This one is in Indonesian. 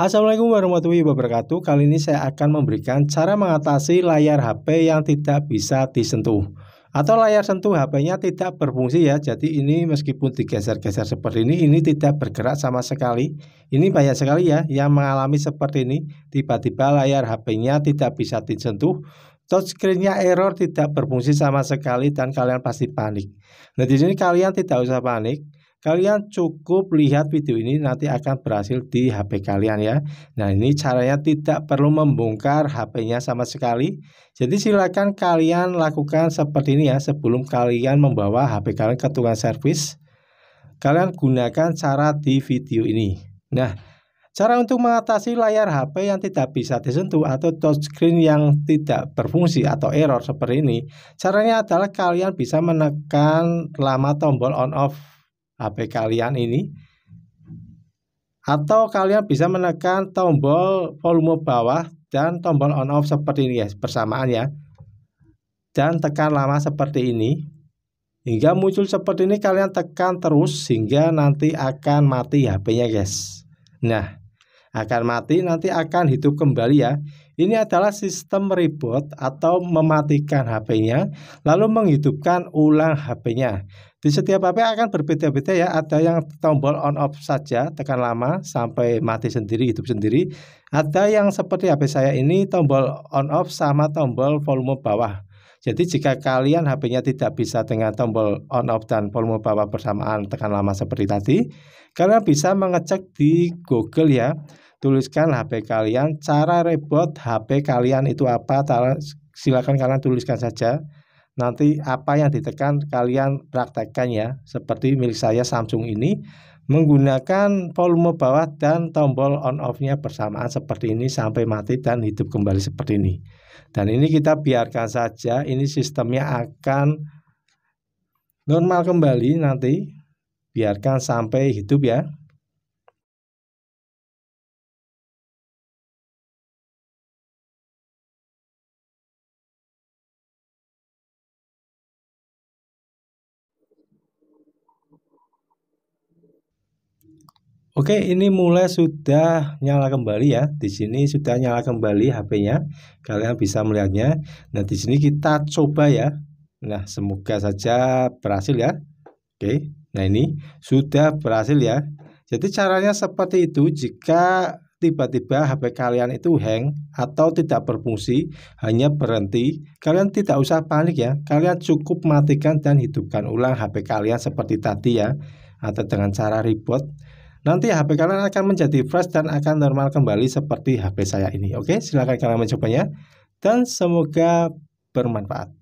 Assalamualaikum warahmatullahi wabarakatuh. Kali ini saya akan memberikan cara mengatasi layar HP yang tidak bisa disentuh atau layar sentuh HP-nya tidak berfungsi ya. Jadi ini meskipun digeser-geser seperti ini, ini tidak bergerak sama sekali. Ini banyak sekali ya yang mengalami seperti ini. Tiba-tiba layar HP-nya tidak bisa disentuh, touchscreen-nya error tidak berfungsi sama sekali dan kalian pasti panik. Nah di sini kalian tidak usah panik Kalian cukup lihat video ini nanti akan berhasil di HP kalian ya. Nah ini caranya tidak perlu membongkar HP-nya sama sekali. Jadi silakan kalian lakukan seperti ini ya sebelum kalian membawa HP kalian ke tukang servis. Kalian gunakan cara di video ini. Nah Cara untuk mengatasi layar HP yang tidak bisa disentuh atau touchscreen yang tidak berfungsi atau error seperti ini, caranya adalah kalian bisa menekan lama tombol on off HP kalian ini atau kalian bisa menekan tombol volume bawah dan tombol on off seperti ini ya bersamaan ya dan tekan lama seperti ini hingga muncul seperti ini kalian tekan terus hingga nanti akan mati HP-nya guys nah akan mati nanti akan hidup kembali ya. Ini adalah sistem reboot atau mematikan HP-nya lalu menghidupkan ulang HP-nya. Di setiap HP akan berbeda-beda ya, ada yang tombol on off saja, tekan lama sampai mati sendiri, hidup sendiri. Ada yang seperti HP saya ini tombol on off sama tombol volume bawah. Jadi jika kalian HP-nya tidak bisa dengan tombol on off dan volume bawah bersamaan tekan lama seperti tadi, kalian bisa mengecek di Google ya. Tuliskan HP kalian, cara reboot HP kalian itu apa, silakan kalian tuliskan saja. Nanti apa yang ditekan kalian praktekkan ya, seperti milik saya Samsung ini menggunakan volume bawah dan tombol on off-nya bersamaan seperti ini sampai mati dan hidup kembali seperti ini. Dan ini kita biarkan saja, ini sistemnya akan normal kembali nanti. Biarkan sampai hidup ya. Oke, ini mulai sudah nyala kembali ya. Di sini sudah nyala kembali HP-nya. Kalian bisa melihatnya. Nah, di sini kita coba ya. Nah, semoga saja berhasil ya. Oke. Nah, ini sudah berhasil ya. Jadi caranya seperti itu jika tiba-tiba HP kalian itu hang atau tidak berfungsi, hanya berhenti, kalian tidak usah panik ya. Kalian cukup matikan dan hidupkan ulang HP kalian seperti tadi ya, atau dengan cara reboot. Nanti HP kalian akan menjadi fresh dan akan normal kembali seperti HP saya ini. Oke, silakan kalian mencobanya dan semoga bermanfaat.